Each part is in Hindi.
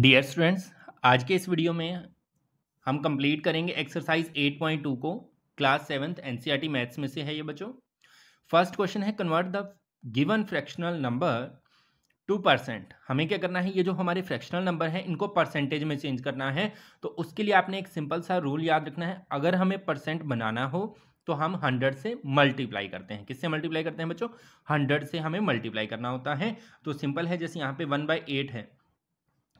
डियर स्टूडेंट्स आज के इस वीडियो में हम कंप्लीट करेंगे एक्सरसाइज 8.2 को क्लास सेवन्थ एन मैथ्स में से है ये बच्चों फर्स्ट क्वेश्चन है convert the given fractional number to percent हमें क्या करना है ये जो हमारे फ्रैक्शनल नंबर हैं इनको परसेंटेज में चेंज करना है तो उसके लिए आपने एक सिंपल सा रूल याद रखना है अगर हमें परसेंट बनाना हो तो हम हंड्रेड से मल्टीप्लाई करते हैं किससे मल्टीप्लाई करते हैं बच्चों हंड्रेड से हमें मल्टीप्लाई करना होता है तो सिंपल है जैसे यहाँ पे वन बाई एट है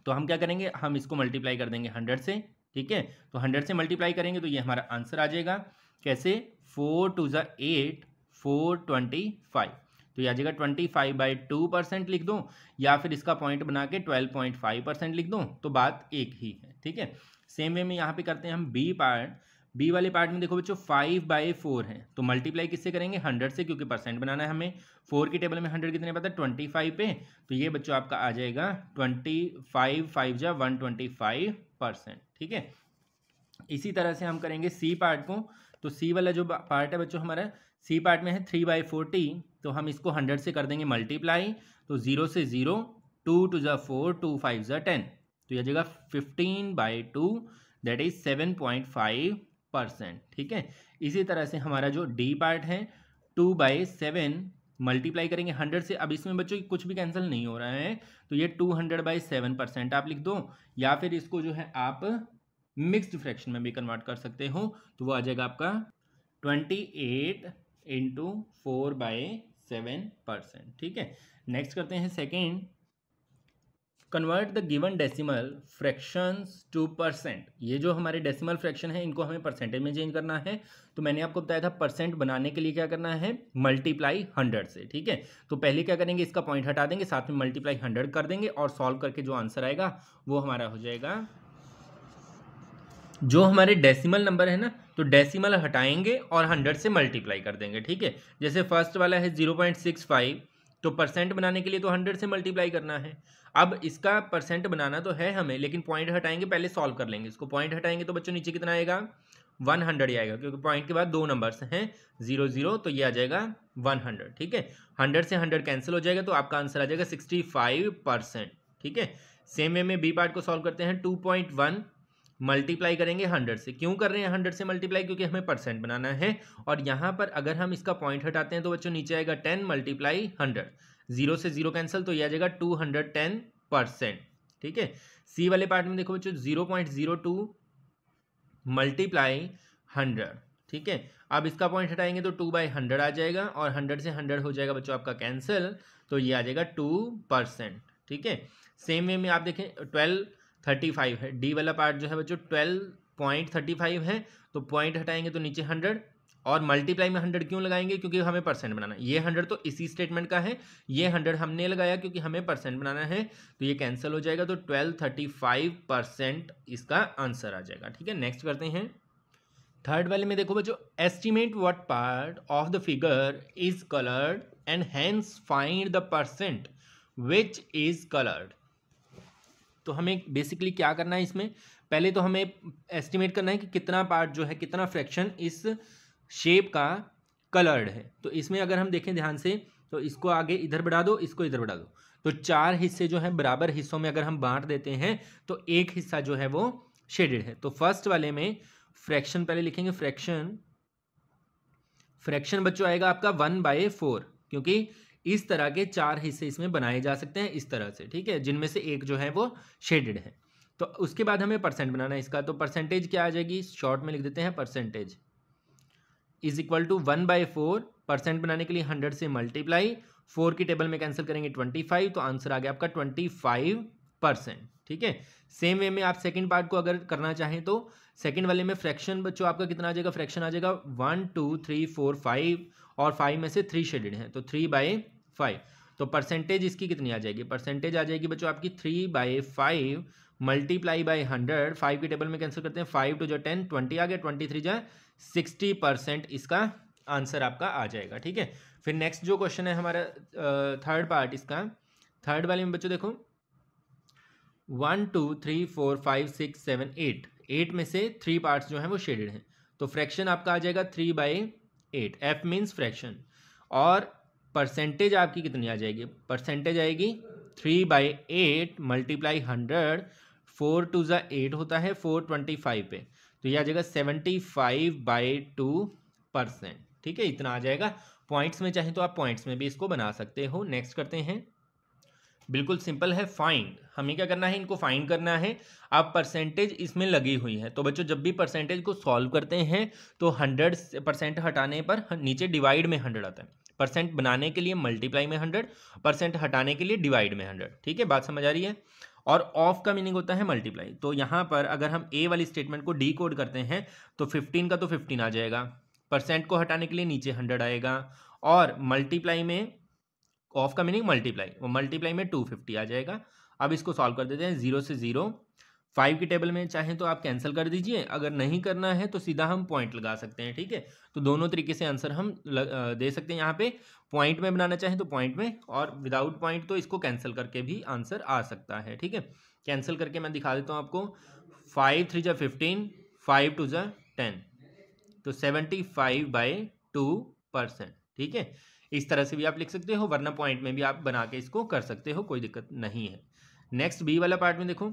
तो हम क्या करेंगे हम इसको मल्टीप्लाई कर देंगे हंड्रेड से ठीक है तो हंड्रेड से मल्टीप्लाई करेंगे तो ये हमारा आंसर आ जाएगा कैसे फोर टू ज़ा एट फोर ट्वेंटी फाइव तो ये आ जाएगा twenty five by two percent लिख दो या फिर इसका पॉइंट बना के ट्वेल्व पॉइंट फाइव परसेंट लिख दो तो बात एक ही है ठीक है सेम वे में यहाँ पे करते हैं हम बी पार्ट बी वाले पार्ट में देखो बच्चों फाइव बाई फोर है तो मल्टीप्लाई किससे करेंगे हंड्रेड से क्योंकि परसेंट बनाना है हमें फोर की टेबल में हंड्रेड कितने पता है ट्वेंटी फाइव पे तो ये बच्चों आपका आ जाएगा ट्वेंटी फाइव फाइव जा वन ट्वेंटी फाइव परसेंट ठीक है इसी तरह से हम करेंगे सी पार्ट को तो सी वाला जो पार्ट है बच्चों हमारा सी पार्ट में है थ्री बाई फोर्टी तो हम इसको हंड्रेड से कर देंगे मल्टीप्लाई तो ज़ीरो से ज़ीरो टू टू ज़ा फोर टू फाइव ज़ा टेन तो यह जगह fifteen by two that is seven point five percent ठीक है इसी तरह से हमारा जो डी पार्ट है टू बाई सेवन मल्टीप्लाई करेंगे हंड्रेड से अब इसमें बच्चों कुछ भी कैंसिल नहीं हो रहा है तो ये two hundred by seven percent आप लिख दो या फिर इसको जो है आप मिक्स्ड फ्रैक्शन में भी कन्वर्ट कर सकते हो तो वो आ जाएगा आपका twenty eight into four by seven percent ठीक है नेक्स्ट करते हैं second convert the given decimal fractions to percent ये जो हमारे डेसिमल फ्रैक्शन है इनको हमें परसेंटेज में चेंज करना है तो मैंने आपको बताया था परसेंट बनाने के लिए क्या करना है मल्टीप्लाई हंड्रेड से ठीक है तो पहले क्या करेंगे इसका पॉइंट हटा देंगे साथ में मल्टीप्लाई हंड्रेड कर देंगे और सॉल्व करके जो आंसर आएगा वो हमारा हो जाएगा जो हमारे डेसिमल नंबर है ना तो डेसिमल हटाएंगे और हंड्रेड से मल्टीप्लाई कर देंगे ठीक है जैसे फर्स्ट वाला है जीरो पॉइंट सिक्स फाइव तो परसेंट बनाने के लिए तो हंड्रेड से मल्टीप्लाई करना है अब इसका परसेंट बनाना तो है हमें लेकिन पॉइंट हटाएंगे पहले सॉल्व कर लेंगे इसको पॉइंट हटाएंगे तो बच्चों नीचे कितना आएगा वन हंड्रेड आएगा क्योंकि पॉइंट के बाद दो नंबर्स हैं जीरो जीरो तो ये आ जाएगा वन हंड्रेड ठीक है हंड्रेड से हंड्रेड कैंसिल हो जाएगा तो आपका आंसर आ जाएगा सिक्सटी फाइव परसेंट ठीक है सेम वे में बी पार्ट को सॉल्व करते हैं टू पॉइंट वन मल्टीप्लाई करेंगे हंड्रेड से क्यों कर रहे हैं हंड्रेड से मल्टीप्लाई क्योंकि हमें परसेंट बनाना है और यहाँ पर अगर हम इसका पॉइंट हटाते हैं तो बच्चों नीचे आएगा टेन मल्टीप्लाई हंड्रेड जीरो से जीरो कैंसिल तो यह आ जाएगा टू हंड्रेड टेन परसेंट ठीक है सी वाले पार्ट में देखो बच्चों zero point zero two multiply hundred ठीक है अब इसका पॉइंट हटाएंगे तो टू बाई हंड्रेड आ जाएगा और हंड्रेड से हंड्रेड हो जाएगा बच्चों आपका कैंसिल तो ये आ जाएगा टू परसेंट ठीक है सेम वे में आप देखें ट्वेल्व थर्टी फाइव है डी वाला पार्ट जो है बच्चों ट्वेल्व पॉइंट थर्टी फाइव है तो पॉइंट हटाएंगे तो नीचे हंड्रेड और मल्टीप्लाई में हंड्रेड क्यों लगाएंगे क्योंकि हमें परसेंट बनाना है ये हंड्रेड तो इसी स्टेटमेंट का है ये हंड्रेड हमने लगाया क्योंकि हमें परसेंट बनाना है तो ये कैंसिल हो जाएगा तो ट्वेल्व थर्टी फाइव परसेंट इसका आंसर आ जाएगा ठीक है नेक्स्ट करते हैं थर्ड वाले में देखो बच्चों estimate what part of the figure is coloured and hence find the percent which is coloured तो हमें बेसिकली क्या करना है इसमें पहले तो हमें एस्टिमेट करना है कि कितना पार्ट जो है कितना फ्रैक्शन इस शेप का कलर्ड है तो इसमें अगर हम देखें ध्यान से तो इसको आगे इधर बढ़ा दो इसको इधर बढ़ा दो तो चार हिस्से जो हैं बराबर हिस्सों में अगर हम बांट देते हैं तो एक हिस्सा जो है वो शेडेड है तो फर्स्ट वाले में फ्रैक्शन पहले लिखेंगे फ्रैक्शन फ्रैक्शन बच्चों आएगा आपका वन बाय फोर क्योंकि इस तरह के चार हिस्से इसमें बनाए जा सकते हैं इस तरह से ठीक है जिनमें से एक जो है वो शेडेड है तो उसके बाद हमें परसेंट बनाना है इसका तो परसेंटेज क्या आ जाएगी शॉर्ट में लिख देते हैं percentage is equal to one by four percent बनाने के लिए हंड्रेड से मल्टीप्लाई फोर की टेबल में कैंसिल करेंगे ट्वेंटी फाइव तो आंसर आ गया आपका ट्वेंटी फाइव परसेंट ठीक है सेम वे में आप सेकंड पार्ट को अगर करना चाहें तो सेकंड वाले में फ्रैक्शन बच्चों आपका कितना आ जाएगा फ्रैक्शन आ जाएगा one two three four five और फाइव में से थ्री शेडेड हैं तो थ्री बाई फाइव तो परसेंटेज इसकी कितनी आ जाएगी परसेंटेज आ जाएगी बच्चों आपकी three by five multiply by hundred five की टेबल में कैंसिल करते हैं फाइव टू जो टेन ट्वेंटी आ गया ट्वेंटी थ्री जो सिक्सटी परसेंट इसका आंसर आपका आ जाएगा ठीक है फिर नेक्स्ट जो क्वेश्चन है हमारा थर्ड पार्ट इसका थर्ड वाले में बच्चों देखो one two three four five six seven eight eight में से थ्री पार्ट्स जो हैं वो शेडेड हैं तो फ्रैक्शन आपका आ जाएगा three by eight F means fraction और परसेंटेज आपकी कितनी आ जाएगी परसेंटेज आएगी three by eight multiply hundred four two ज़ा एट होता है फोर ट्वेंटी फाइव पे तो यह आ जाएगा seventy five by two percent ठीक है इतना आ जाएगा पॉइंट्स में चाहे तो आप पॉइंट्स में भी इसको बना सकते हो नेक्स्ट करते हैं बिल्कुल सिंपल है फाइंड हमें क्या करना है इनको फाइंड करना है अब परसेंटेज इसमें लगी हुई है तो बच्चों जब भी परसेंटेज को सॉल्व करते हैं तो हंड्रेड परसेंट हटाने पर नीचे डिवाइड में हंड्रेड आता है परसेंट बनाने के लिए मल्टीप्लाई में हंड्रेड परसेंट हटाने के लिए डिवाइड में हंड्रेड ठीक है बात समझ आ रही है और ऑफ का मीनिंग होता है मल्टीप्लाई तो यहाँ पर अगर हम ए वाली स्टेटमेंट को डी कोड करते हैं तो फिफ्टीन का तो फिफ्टीन आ जाएगा परसेंट को हटाने के लिए नीचे हंड्रेड आएगा और मल्टीप्लाई में ऑफ का मीनिंग मल्टीप्लाई वो मल्टीप्लाई में टू फिफ्टी आ जाएगा अब इसको सॉल्व कर देते हैं जीरो से जीरो फाइव की टेबल में चाहें तो आप कैंसिल कर दीजिए अगर नहीं करना है तो सीधा हम पॉइंट लगा सकते हैं ठीक है तो दोनों तरीके से आंसर हम लग, दे सकते हैं यहाँ पे पॉइंट में बनाना चाहें तो पॉइंट में और विदाउट पॉइंट तो इसको कैंसिल करके भी आंसर आ सकता है ठीक है कैंसिल करके मैं दिखा देता हूँ आपको फाइव थ्री जै फिफ्टीन फाइव टू जै टेन तो seventy five by two percent ठीक है इस तरह से भी आप लिख सकते हो वरना पॉइंट में भी आप बना के इसको कर सकते हो कोई दिक्कत नहीं है नेक्स्ट बी वाला पार्ट में देखो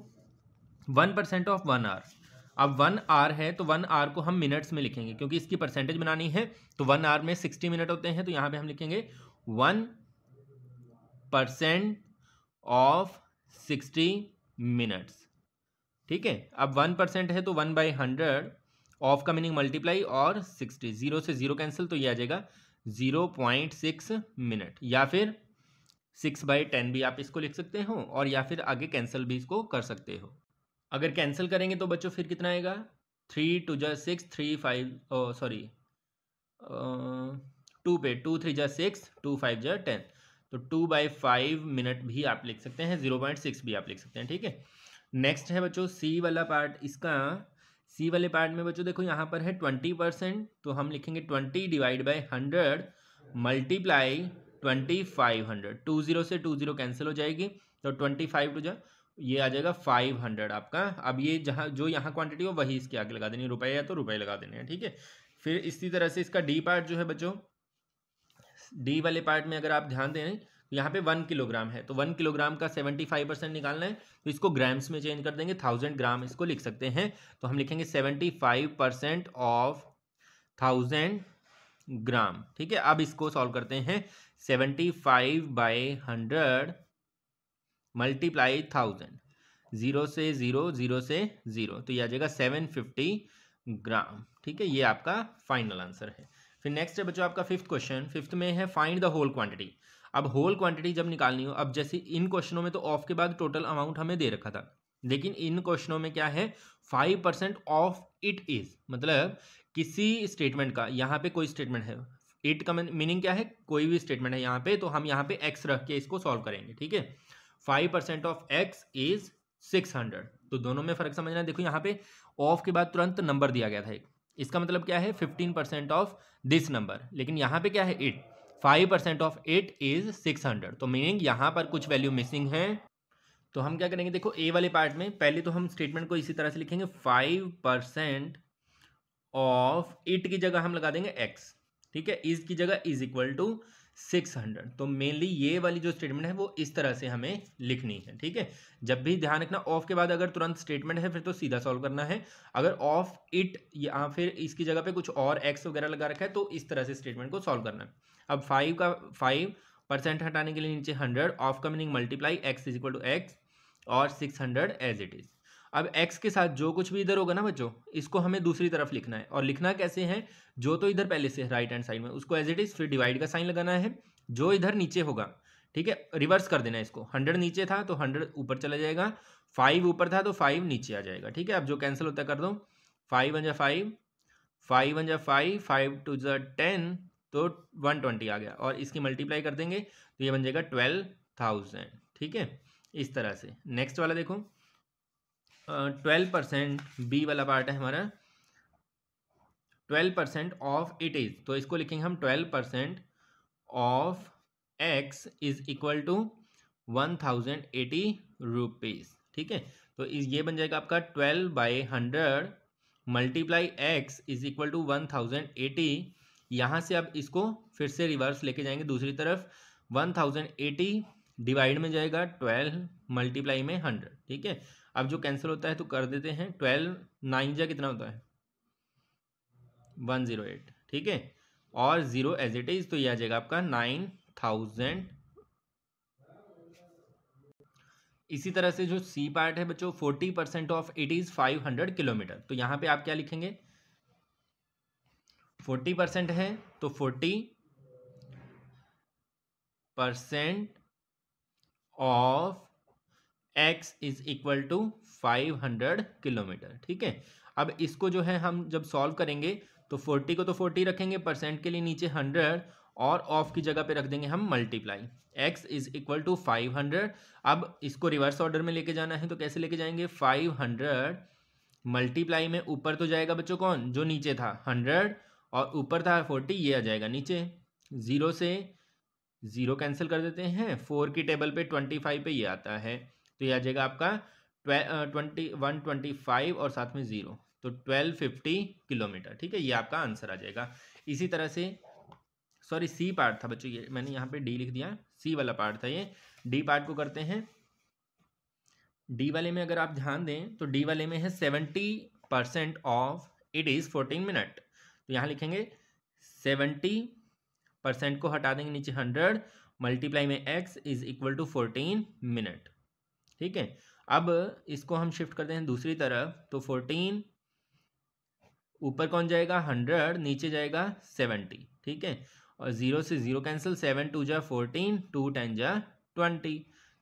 one percent of one hour अब वन आर है तो वन आर को हम मिनट्स में लिखेंगे क्योंकि इसकी परसेंटेज बनानी है तो वन आर में सिक्सटी मिनट होते हैं तो यहाँ पे हम लिखेंगे one percent of sixty minutes ठीक है अब वन परसेंट है तो वन बाई हंड्रेड ऑफ का मीनिंग मल्टीप्लाई और सिक्सटी जीरो से जीरो कैंसिल तो ये आ जाएगा जीरो पॉइंट सिक्स मिनट या फिर सिक्स बाई टेन भी आप इसको लिख सकते हो और या फिर आगे कैंसिल भी इसको कर सकते हो अगर कैंसिल करेंगे तो बच्चों फिर कितना आएगा थ्री टू जै six three five sorry two पे टू थ्री जै सिक्स टू फाइव जै टेन तो टू बाई फाइव मिनट भी आप लिख सकते हैं ज़ीरो पॉइंट सिक्स भी आप लिख सकते हैं ठीक है नेक्स्ट है बच्चों सी वाला पार्ट इसका सी वाले पार्ट में बच्चों देखो यहाँ पर है ट्वेंटी परसेंट तो हम लिखेंगे twenty divide by hundred multiply twenty five hundred two zero से टू ज़ीरो कैंसिल हो जाएगी तो ट्वेंटी फाइव टू जा ये आ जाएगा फाइव हंड्रेड आपका अब ये जहाँ जो यहाँ क्वांटिटी हो वही इसके आगे लगा देनी है रुपये या तो रुपये लगा देने हैं ठीक है फिर इसी तरह से इसका डी पार्ट जो है बच्चों डी वाले पार्ट में अगर आप ध्यान दें यहाँ पे वन किलोग्राम है तो वन किलोग्राम का सेवेंटी फाइव परसेंट निकालना है तो इसको ग्राम्स में चेंज कर देंगे थाउजेंड ग्राम इसको लिख सकते हैं तो हम लिखेंगे seventy five percent of thousand gram ठीक है अब इसको सॉल्व करते हैं seventy five by hundred multiply thousand zero से ज़ीरो ज़ीरो से ज़ीरो तो यह आ जाएगा सेवन फिफ्टी ग्राम ठीक है ये आपका फाइनल आंसर है फिर नेक्स्ट है बच्चों आपका फिफ्थ क्वेश्चन फिफ्थ में है फाइंड द होल क्वांटिटी अब होल क्वांटिटी जब निकालनी हो अब जैसे इन क्वेश्चनों में तो ऑफ के बाद टोटल अमाउंट हमें दे रखा था लेकिन इन क्वेश्चनों में क्या है five percent of it is मतलब किसी स्टेटमेंट का यहाँ पे कोई स्टेटमेंट है इट का मीनिंग क्या है कोई भी स्टेटमेंट है यहाँ पे तो हम यहाँ पे एक्स रख के इसको सॉल्व करेंगे ठीक है five percent of x is six hundred तो दोनों में फर्क समझना देखो यहाँ पे ऑफ के बाद तुरंत नंबर दिया गया था एक इसका मतलब क्या है fifteen percent of this number लेकिन यहाँ पे क्या है eight five percent of eight is six hundred तो मीनिंग यहाँ पर कुछ वैल्यू मिसिंग है तो हम क्या करेंगे देखो ए वाले पार्ट में पहले तो हम स्टेटमेंट को इसी तरह से लिखेंगे फाइव परसेंट ऑफ इट की जगह हम लगा देंगे एक्स ठीक है इज की जगह is equal to six hundred तो मेनली ये वाली जो स्टेटमेंट है वो इस तरह से हमें लिखनी है ठीक है जब भी ध्यान रखना ऑफ के बाद अगर तुरंत स्टेटमेंट है फिर तो सीधा सॉल्व करना है अगर ऑफ इट या फिर इसकी जगह पे कुछ और एक्स वगैरह लगा रखा है तो इस तरह से स्टेटमेंट को सॉल्व करना है अब फाइव का फाइव परसेंट हटाने के लिए नीचे हंड्रेड ऑफ का meaning multiply x is equal to x और six hundred as it is अब x के साथ जो कुछ भी इधर होगा ना बच्चों इसको हमें दूसरी तरफ लिखना है और लिखना कैसे है जो तो इधर पहले से राइट हैंड साइड में उसको एज इट इज फिर डिवाइड का साइन लगाना है जो इधर नीचे होगा ठीक है रिवर्स कर देना है इसको हंड्रेड नीचे था तो हंड्रेड ऊपर चला जाएगा फाइव ऊपर था तो फाइव नीचे आ जाएगा ठीक है अब जो कैंसिल होता कर दो फाइव वन जा फाइव फाइव वन जा फाइव फाइव टू जो टेन तो वन ट्वेंटी आ गया और इसकी मल्टीप्लाई कर देंगे तो ये बन जाएगा ट्वेल्व थाउजेंड ठीक है इस तरह से नेक्स्ट वाला देखो ट्वेल्व परसेंट बी वाला पार्ट है हमारा twelve percent of it is तो इसको लिखेंगे हम twelve percent of x is equal to one thousand eighty rupees ठीक है तो इस ये बन जाएगा आपका twelve by hundred multiply x is equal to one thousand eighty यहाँ से आप इसको फिर से रिवर्स लेके जाएंगे दूसरी तरफ वन थाउजेंड एटी डिवाइड में जाएगा ट्वेल्व मल्टीप्लाई में हंड्रेड ठीक है अब जो कैंसिल होता है तो कर देते हैं ट्वेल्व नाइन जा कितना होता है वन ज़ीरो एट ठीक है और ज़ीरो एज इट इज़ तो यह आ जाएगा आपका नाइन थाउजेंड इसी तरह से जो सी पार्ट है बच्चों forty percent of it is five hundred kilometre तो यहाँ पे आप क्या लिखेंगे फोर्टी परसेंट है तो forty percent of x is equal to five hundred kilometre ठीक है अब इसको जो है हम जब सॉल्व करेंगे तो फोर्टी को तो फोर्टी रखेंगे परसेंट के लिए नीचे हंड्रेड और ऑफ की जगह पे रख देंगे हम multiply x is equal to five hundred अब इसको रिवर्स ऑर्डर में लेके जाना है तो कैसे लेके जाएंगे फाइव हंड्रेड मल्टीप्लाई में ऊपर तो जाएगा बच्चों कौन जो नीचे था हंड्रेड और ऊपर था फोर्टी ये आ जाएगा नीचे ज़ीरो से ज़ीरो कैंसिल कर देते हैं फोर की टेबल पे ट्वेंटी फाइव पे ये आता है तो यह आ जाएगा आपका ट्वेंटी वन ट्वेंटी फाइव और साथ में ज़ीरो तो ट्वेल्व फिफ्टी किलोमीटर ठीक है ये आपका आंसर आ जाएगा इसी तरह से सॉरी सी पार्ट था बच्चों ये मैंने यहाँ पे डी लिख दिया सी वाला पार्ट था ये डी पार्ट को करते हैं डी वाले में अगर आप ध्यान दें तो डी वाले में है seventy percent of it is fourteen minute तो यहाँ लिखेंगे सेवेंटी परसेंट को हटा देंगे नीचे हंड्रेड मल्टीप्लाई में x is equal to fourteen minute ठीक है अब इसको हम शिफ्ट करते हैं दूसरी तरफ तो फोर्टीन ऊपर कौन जाएगा हंड्रेड नीचे जाएगा सेवेंटी ठीक है और ज़ीरो से ज़ीरो कैंसिल सेवन टू जा फोर्टीन टू टेन जा ट्वेंटी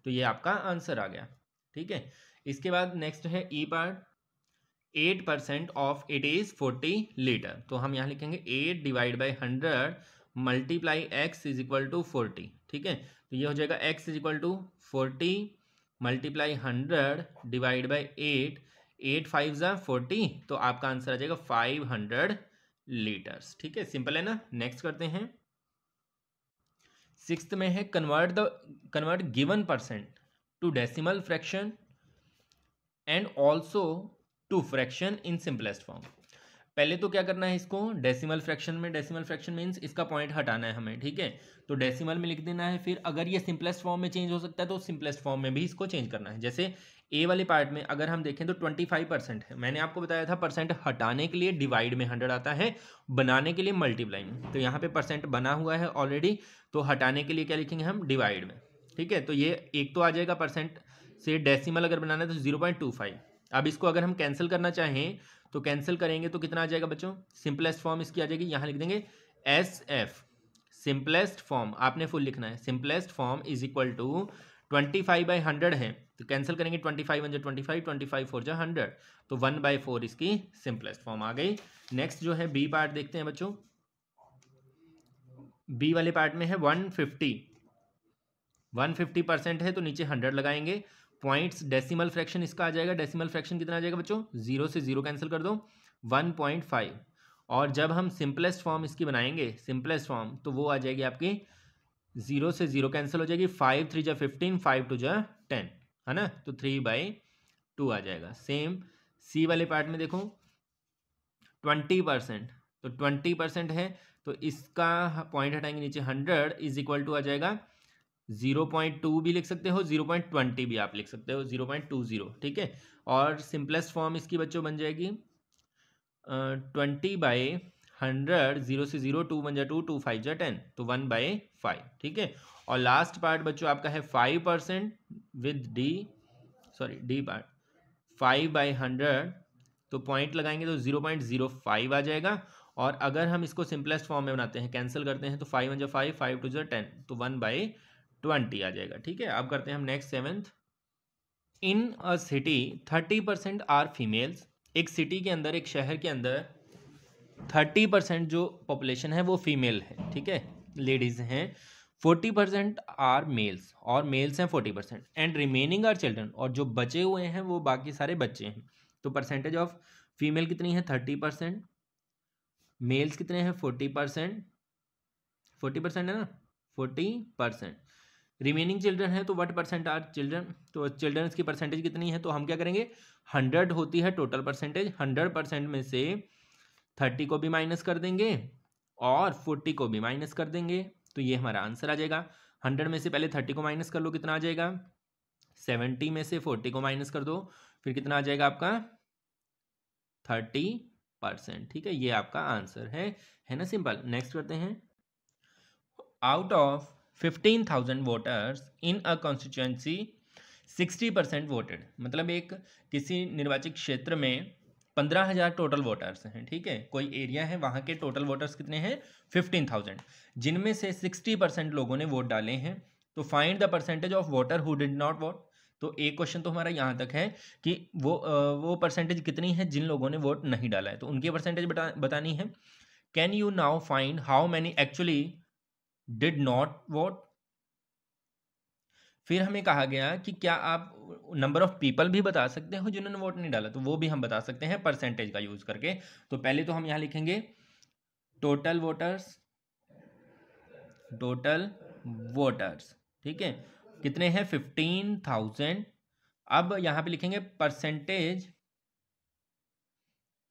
तो ये आपका आंसर आ गया ठीक है इसके बाद नेक्स्ट है E part eight percent of it is forty litre तो हम यहाँ लिखेंगे eight divide by hundred multiply x is equal to forty ठीक है तो ये हो जाएगा x is equal to forty multiply hundred divide by eight eight five जै फोर्टी तो आपका आंसर आ जाएगा फाइव हंड्रेड लीटर्स ठीक है सिंपल है ना नेक्स्ट करते हैं सिक्स में है convert the convert given percent to decimal fraction and also to fraction in simplest form पहले तो क्या करना है इसको डेसिमल फ्रैक्शन में डेसिमल फ्रैक्शन मीन्स इसका पॉइंट हटाना है हमें ठीक है तो डेसिमल में लिख देना है फिर अगर ये सिंपलेस्ट फॉर्म में चेंज हो सकता है तो सिंपलेस्ट फॉर्म में भी इसको चेंज करना है जैसे ए वाले पार्ट में अगर हम देखें तो ट्वेंटी फाइव परसेंट है मैंने आपको बताया था परसेंट हटाने के लिए डिवाइड में हंड्रेड आता है बनाने के लिए मल्टीप्लाई में तो यहाँ पे परसेंट बना हुआ है ऑलरेडी तो हटाने के लिए क्या लिखेंगे हम डिवाइड में ठीक है तो ये एक तो आ जाएगा परसेंट से डेसिमल अगर बनाना है तो जीरो पॉइंट टू फाइव अब इसको अगर हम कैंसिल करना चाहें तो कैंसिल करेंगे तो कितना आ जाएगा बच्चों सिंपलेस्ट फॉर्म इसकी आ जाएगी यहाँ लिख देंगे एस एफ सिंपलेस्ट फॉर्म आपने फुल लिखना है simplest form is equal to twenty five by hundred है तो कैंसिल करेंगे ट्वेंटी फाइव वन जो twenty five twenty five four जो हंड्रेड तो वन बाई फोर इसकी सिंपलेस्ट फॉर्म आ गई नेक्स्ट जो है बी पार्ट देखते हैं बच्चों बी वाले पार्ट में है one fifty one fifty percent है तो नीचे हंड्रेड लगाएंगे पॉइंट्स डेसिमल फ्रैक्शन इसका आ जाएगा डेसिमल फ्रैक्शन कितना आ जाएगा बच्चों जीरो से जीरो कैंसिल कर दो वन पॉइंट फाइव और जब हम सिंपलेस्ट फॉर्म इसकी बनाएंगे सिंपलेस्ट फॉर्म तो वो आ जाएगी आपकी जीरो से जीरो कैंसिल हो जाएगी फाइव थ्री जो फिफ्टीन फाइव टू जो टेन है ना तो थ्री बाई टू आ जाएगा सेम सी वाले पार्ट में देखो ट्वेंटी परसेंट तो ट्वेंटी परसेंट है तो इसका पॉइंट हटाएंगे नीचे हंड्रेड इज इक्वल टू आ जाएगा जीरो पॉइंट टू भी लिख सकते हो जीरो पॉइंट ट्वेंटी भी आप लिख सकते हो जीरो पॉइंट टू जीरो ठीक है और सिंपलेस्ट फॉर्म इसकी बच्चों बन जाएगी ट्वेंटी बाई हंड्रेड जीरो से जीरो टू बन जाए टू टू फाइव जा टेन तो वन बाई फाइव ठीक है और लास्ट पार्ट बच्चों आपका है five percent with D sorry D part five by hundred तो पॉइंट लगाएंगे तो जीरो पॉइंट जीरो फाइव आ जाएगा और अगर हम इसको सिंपलेस्ट फॉर्म में बनाते हैं कैंसिल करते हैं तो फाइव वन जो फाइव फाइव टू जो टेन तो वन बाई ट्वेंटी आ जाएगा ठीक है अब करते हैं हम next seventh in a city thirty percent are females एक सिटी के अंदर एक शहर के अंदर थर्टी परसेंट जो पॉपुलेशन है वो फीमेल है ठीक है लेडीज़ हैं फोर्टी परसेंट आर मेल्स और मेल्स हैं forty percent and remaining are children और जो बचे हुए हैं वो बाकी सारे बच्चे हैं तो परसेंटेज ऑफ फीमेल कितनी है थर्टी परसेंट मेल्स कितने हैं फोर्टी परसेंट फोर्टी परसेंट है ना फोर्टी परसेंट रिमेनिंग चिल्ड्रन है तो वट परसेंट आर चिल्ड्रन तो चिल्ड्रन की परसेंटेज कितनी है तो हम क्या करेंगे हंड्रेड होती है टोटल परसेंटेज हंड्रेड परसेंट में से थर्टी को भी माइनस कर देंगे और फोर्टी को भी माइनस कर देंगे तो ये हमारा आंसर आ जाएगा हंड्रेड में से पहले थर्टी को माइनस कर लो कितना आ जाएगा सेवेंटी में से फोर्टी को माइनस कर दो फिर कितना आ जाएगा आपका थर्टी परसेंट ठीक है ये आपका आंसर है है ना सिंपल नेक्स्ट करते हैं out of fifteen thousand voters in a constituency sixty percent voted मतलब एक किसी निर्वाचित क्षेत्र में पंद्रह हज़ार टोटल वोटर्स हैं ठीक है कोई एरिया है वहाँ के टोटल वोटर्स कितने हैं फिफ्टीन थाउजेंड जिनमें से सिक्सटी परसेंट लोगों ने वोट डाले हैं तो find the percentage of voter who did not vote तो एक क्वेश्चन तो हमारा यहाँ तक है कि वो वो परसेंटेज कितनी है जिन लोगों ने वोट नहीं डाला है तो उनकी परसेंटेज बता बतानी है can you now find how many actually did not vote फिर हमें कहा गया कि क्या आप नंबर ऑफ पीपल भी बता सकते हो जिन्होंने वोट नहीं डाला तो वो भी हम बता सकते हैं परसेंटेज का यूज़ करके तो पहले तो हम यहां लिखेंगे टोटल वोटर्स टोटल वोटर्स ठीक है कितने हैं फिफ्टीन थाउजेंड अब यहां पे लिखेंगे परसेंटेज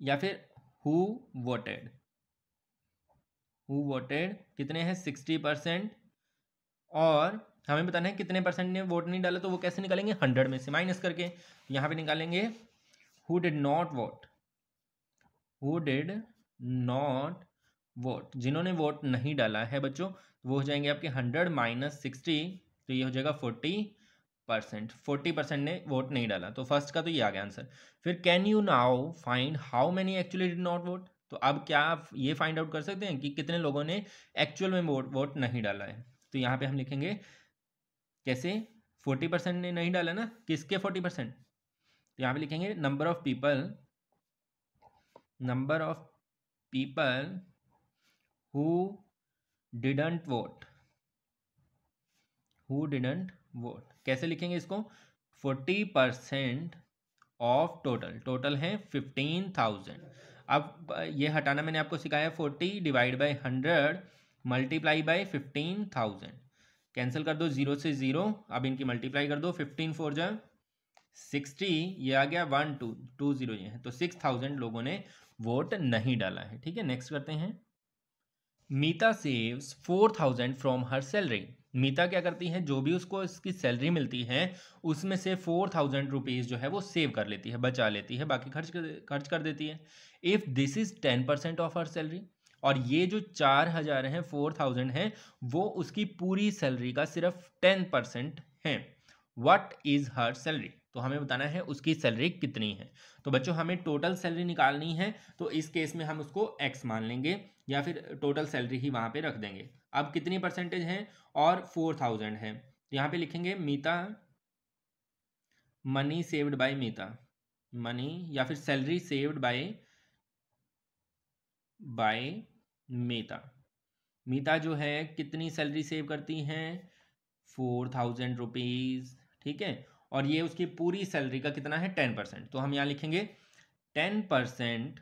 या फिर हु वोटेड हु वोटेड कितने हैं सिक्सटी परसेंट और हमें बताना है कितने परसेंट ने वोट नहीं डाला तो वो कैसे निकालेंगे हंड्रेड में से माइनस करके तो यहाँ पे निकालेंगे who did not vote who did not vote जिन्होंने वोट नहीं डाला है बच्चों तो वो हो जाएंगे आपके हंड्रेड माइनस सिक्सटी तो ये हो जाएगा फोर्टी परसेंट फोर्टी परसेंट ने वोट नहीं डाला तो फर्स्ट का तो ये आ गया आंसर फिर can you now find how many actually did not vote तो अब क्या आप ये फाइंड आउट कर सकते हैं कि कितने लोगों ने एक्चुअल में वोट वोट नहीं डाला है तो यहाँ पे हम लिखेंगे कैसे फोर्टी परसेंट ने नहीं डाला ना किसके फोर्टी परसेंट तो यहाँ पे लिखेंगे number of people number of people who didn't vote who didn't vote कैसे लिखेंगे इसको forty percent of total total है फिफ्टीन थाउजेंड अब ये हटाना मैंने आपको सिखाया forty divide by hundred multiply by fifteen thousand cancel कर दो जीरो से जीरो अब इनकी मल्टीप्लाई कर दो फिफ्टीन फोर जा सिक्सटी ये आ गया वन टू टू जीरो ये है तो सिक्स थाउजेंड लोगों ने वोट नहीं डाला है ठीक है नेक्स्ट करते हैं Meeta saves four thousand from her salary Meeta क्या करती है जो भी उसको इसकी सैलरी मिलती है उसमें से फोर थाउजेंड रुपीज़ जो है वो सेव कर लेती है बचा लेती है बाकी खर्च कर खर्च कर देती है if this is ten percent of her salary और ये जो चार हज़ार हैं फोर थाउजेंड हैं वो उसकी पूरी सैलरी का सिर्फ टेन परसेंट है वट इज़ हर सैलरी तो हमें बताना है उसकी सैलरी कितनी है तो बच्चों हमें टोटल सैलरी निकालनी है तो इस केस में हम उसको एक्स मान लेंगे या फिर टोटल सैलरी ही वहाँ पे रख देंगे अब कितनी परसेंटेज है और फोर थाउजेंड है तो यहाँ पे लिखेंगे Meeta money saved by Meeta money या फिर salary saved by by Meeta Meeta जो है कितनी सैलरी सेव करती हैं फोर थाउजेंड रुपीज़ ठीक है और ये उसकी पूरी सैलरी का कितना है टेन परसेंट तो हम यहाँ लिखेंगे ten percent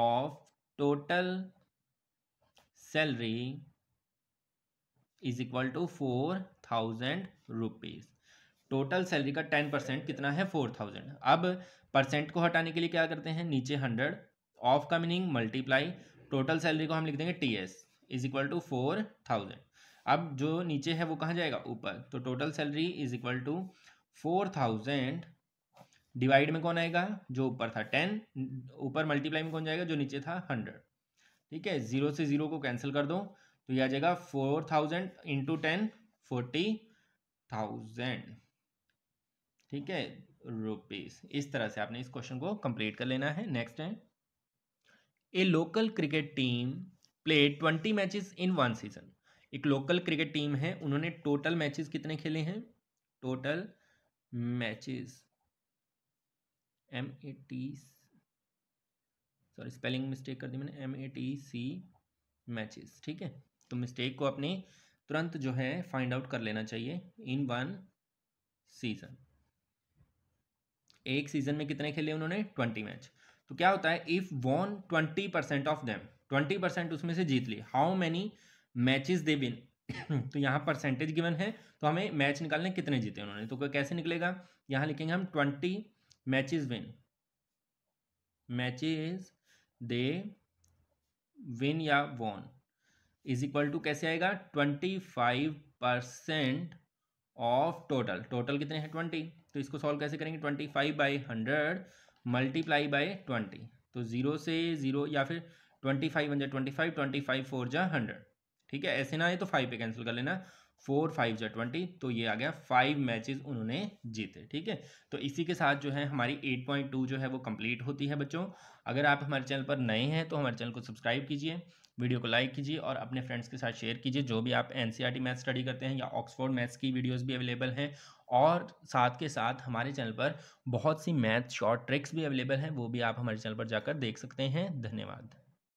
of total salary is equal to four thousand rupees total salary का टेन परसेंट कितना है फोर थाउजेंड अब परसेंट को हटाने के लिए क्या करते हैं नीचे हंड्रेड ऑफ का मीनिंग मल्टीप्लाई टोटल सैलरी को हम लिख देंगे T S is equal to four thousand अब जो नीचे है वो कहाँ जाएगा ऊपर तो total salary is equal to four thousand divide में कौन आएगा जो ऊपर था टेन ऊपर मल्टीप्लाई में कौन जाएगा जो नीचे था हंड्रेड ठीक है जीरो से जीरो को कैंसिल कर दो तो यह आ जाएगा four thousand into ten forty thousand ठीक है रुपीस इस तरह से आपने इस क्वेश्चन को कंप्लीट कर लेना है नेक्स्ट है a local cricket team play twenty matches in one season एक लोकल क्रिकेट टीम है उन्होंने टोटल मैचेस कितने खेले हैं total matches M A T sorry spelling mistake कर दी मैंने M A T C matches ठीक है तो मिस्टेक को अपने तुरंत जो है फाइंड आउट कर लेना चाहिए इन वन सीज़न एक सीज़न में कितने खेले उन्होंने ट्वेंटी मैच तो क्या होता है if won twenty percent of them twenty percent उसमें से जीत ली how many matches they win तो यहाँ परसेंटेज गिवन है तो हमें मैच निकालने कितने जीते उन्होंने तो कैसे निकलेगा यहाँ लिखेंगे हम twenty matches win matches they win या वॉन इज इक्वल टू कैसे आएगा twenty five percent of total total कितने हैं ट्वेंटी तो इसको सॉल्व कैसे करेंगे twenty five by hundred multiply by twenty तो ज़ीरो से ज़ीरो या फिर ट्वेंटी फाइव जाए twenty five twenty five four जा हंड्रेड ठीक है ऐसे ना आए तो फाइव पे कैंसिल कर लेना फोर फाइव जो ट्वेंटी तो ये आ गया फाइव मैचेस उन्होंने जीते ठीक है तो इसी के साथ जो है हमारी एट पॉइंट टू जो है वो कंप्लीट होती है बच्चों अगर आप हमारे चैनल पर नए हैं तो हमारे चैनल को सब्सक्राइब कीजिए वीडियो को लाइक कीजिए और अपने फ्रेंड्स के साथ शेयर कीजिए जो भी आप एन मैथ स्टडी करते हैं या ऑक्सफोर्ड मैथ्स की वीडियोज भी अवेलेबल हैं और साथ के साथ हमारे चैनल पर बहुत सी मैथ शॉर्ट ट्रिक्स भी अवेलेबल हैं वो भी आप हमारे चैनल पर जाकर देख सकते हैं धन्यवाद